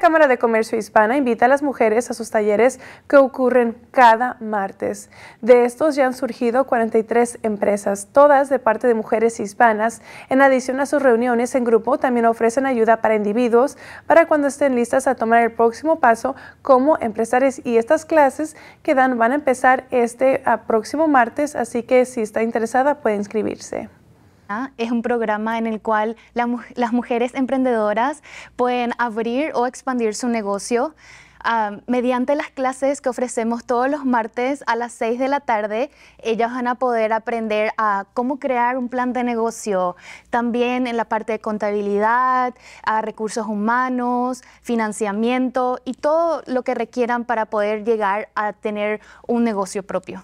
Cámara de Comercio Hispana invita a las mujeres a sus talleres que ocurren cada martes. De estos ya han surgido 43 empresas, todas de parte de mujeres hispanas. En adición a sus reuniones en grupo, también ofrecen ayuda para individuos para cuando estén listas a tomar el próximo paso como empresarios. Y estas clases que dan van a empezar este ah, próximo martes, así que si está interesada puede inscribirse es un programa en el cual las mujeres emprendedoras pueden abrir o expandir su negocio. Ah, mediante las clases que ofrecemos todos los martes a las 6 de la tarde, ellas van a poder aprender a ah, cómo crear un plan de negocio, también en la parte de contabilidad, ah, recursos humanos, financiamiento y todo lo que requieran para poder llegar a tener un negocio propio.